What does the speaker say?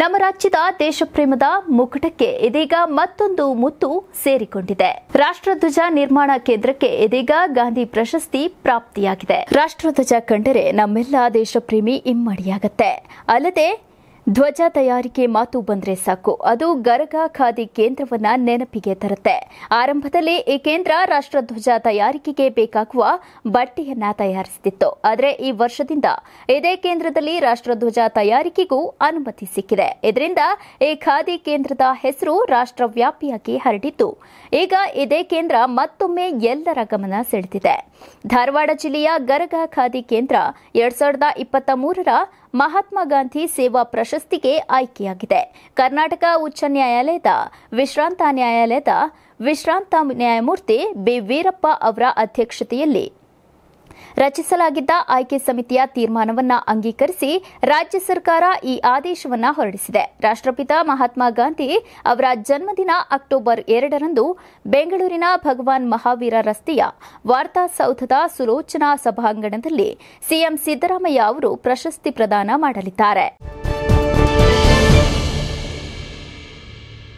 ನಮ್ಮ ರಾಜ್ಯದ ದೇಶಪ್ರೇಮದ ಮುಕುಟಕ್ಕೆ ಇದೀಗ ಮತ್ತೊಂದು ಮುತ್ತು ಸೇರಿಕೊಂಡಿದೆ ರಾಷ್ಟ್ರಧ್ವಜ ನಿರ್ಮಾಣ ಕೇಂದ್ರಕ್ಕೆ ಇದೀಗ ಗಾಂಧಿ ಪ್ರಶಸ್ತಿ ಪ್ರಾಪ್ತಿಯಾಗಿದೆ ರಾಷ್ಟ್ರಧ್ವಜ ಕಂಡರೆ ನಮ್ಮೆಲ್ಲ ದೇಶಪ್ರೇಮಿ ಇಮ್ಮಡಿಯಾಗತ್ತೆ ಅಲ್ಲದೆ ಧ್ವಜ ತಯಾರಿಕೆ ಮಾತು ಬಂದ್ರೆ ಸಾಕು ಅದು ಗರಗ ಖಾದಿ ಕೇಂದ್ರವನ್ನ ನೆನಪಿಗೆ ತರುತ್ತೆ ಆರಂಭದಲ್ಲಿ ಈ ಕೇಂದ್ರ ರಾಷ್ಟ್ರಧ್ವಜ ತಯಾರಿಕೆಗೆ ಬೇಕಾಗುವ ಬಟ್ಟೆಯನ್ನ ತಯಾರಿಸುತ್ತಿತ್ತು ಆದರೆ ಈ ವರ್ಷದಿಂದ ಇದೇ ಕೇಂದ್ರದಲ್ಲಿ ರಾಷ್ಟ್ರಧ್ವಜ ತಯಾರಿಕೆಗೂ ಅನುಮತಿ ಸಿಕ್ಕಿದೆ ಇದರಿಂದ ಈ ಖಾದಿ ಕೇಂದ್ರದ ಹೆಸರು ರಾಷ್ಟ್ರವ್ಯಾಪಿಯಾಗಿ ಹರಡಿದ್ದು ಈಗ ಇದೇ ಕೇಂದ್ರ ಮತ್ತೊಮ್ಮೆ ಎಲ್ಲರ ಗಮನ ಸೆಳೆದಿದೆ ಧಾರವಾಡ ಜಿಲ್ಲೆಯ ಗರಗ ಖಾದಿ ಕೇಂದ್ರ ಎರಡ್ ಸಾವಿರದ ಇಪ್ಪತ್ತ ಮೂರರ ಮಹಾತ್ಮ ಗಾಂಧಿ ಸೇವಾ ಪ್ರಶಸ್ತಿಗೆ ಆಯ್ಕೆಯಾಗಿದೆ ಕರ್ನಾಟಕ ಉಚ್ಚ ನ್ಯಾಯಾಲಯದ ವಿಶ್ರಾಂತ ನ್ಯಾಯಾಲಯದ ವಿಶ್ರಾಂತ ನ್ಯಾಯಮೂರ್ತಿ ಬಿ ಅವರ ಅಧ್ಯಕ್ಷತೆಯಲ್ಲಿ ರಚಿಸಲಾಗಿದ್ದ ಆಯ್ಕೆ ಸಮಿತಿಯ ತೀರ್ಮಾನವನ್ನು ಅಂಗೀಕರಿಸಿ ರಾಜ್ಯ ಸರ್ಕಾರ ಈ ಆದೇಶವನ್ನು ಹೊರಡಿಸಿದೆ ರಾಷ್ಟಪಿತ ಮಹಾತ್ಮ ಗಾಂಧಿ ಅವರ ಜನ್ಮದಿನ ಅಕ್ಟೋಬರ್ ಎರಡರಂದು ಬೆಂಗಳೂರಿನ ಭಗವಾನ್ ಮಹಾವೀರ ರಸ್ತೆಯ ವಾರ್ತಾಸೌಧದ ಸೌಧದ ಸುಲೋಚನಾ ಸಭಾಂಗಣದಲ್ಲಿ ಸಿಎಂ ಸಿದ್ದರಾಮಯ್ಯ ಅವರು ಪ್ರಶಸ್ತಿ ಪ್ರದಾನ ಮಾಡಲಿದ್ದಾರೆ